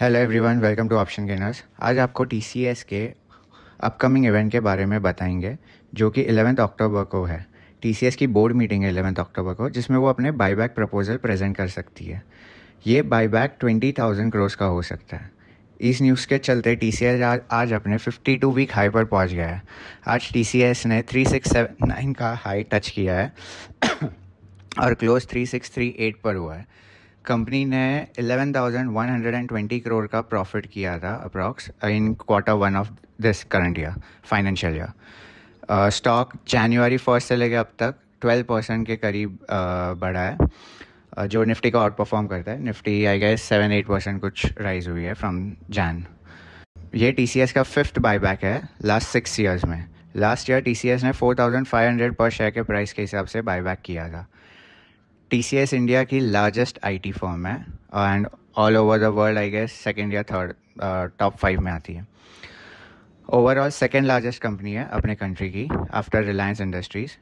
hello everyone welcome to option gainers आज आपको T के अपकमिंग इवेंट के बारे में बताएंगे जो कि एलेवेंथ अक्टूबर को है टी की बोर्ड मीटिंग है एलेवंथ अक्टूबर को जिसमें वो अपने बाईबैक प्रपोजल प्रेजेंट कर सकती है ये बाईबैक ट्वेंटी थाउजेंड क्रोस का हो सकता है इस न्यूज़ के चलते टी सी एस आज अपने फिफ्टी टू वीक हाई पर पहुंच गया है आज टी सी एस ने थ्री सिक्स सेवन नाइन का हाई टच किया है और close three three six eight पर हुआ है कंपनी ने 11,120 करोड़ का प्रॉफिट किया था approx in quarter one of this current year financial year stock January first से लेके अब तक 12 परसेंट के करीब uh, बढ़ा है uh, जो निफ्टी का आउट परफॉर्म करता है निफ्टी आई गए सेवन एट परसेंट कुछ राइज हुई है फ्रॉम जैन ये टी का फिफ्थ बायबैक है लास्ट सिक्स ईयर्स में लास्ट ईयर टी ने 4,500 पर शेयर के प्राइस के हिसाब से बायबैक किया था टी सी एस इंडिया की लार्जेस्ट आई टी फॉर्म है and all over the world I guess second या थर्ड टॉप फाइव में आती है ओवरऑल सेकेंड लार्जेस्ट कंपनी है अपने कंट्री की after Reliance Industries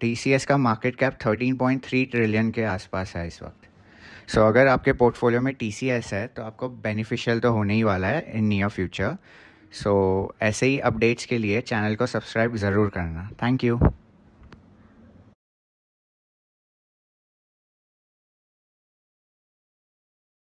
T C S का market cap thirteen point three trillion के आसपास है इस वक्त सो so, अगर आपके पोर्टफोलियो में टी सी एस है तो आपको बेनिफिशियल तो होने ही वाला है इन नियर फ्यूचर सो ऐसे ही अपडेट्स के लिए चैनल को सब्सक्राइब ज़रूर करना थैंक यू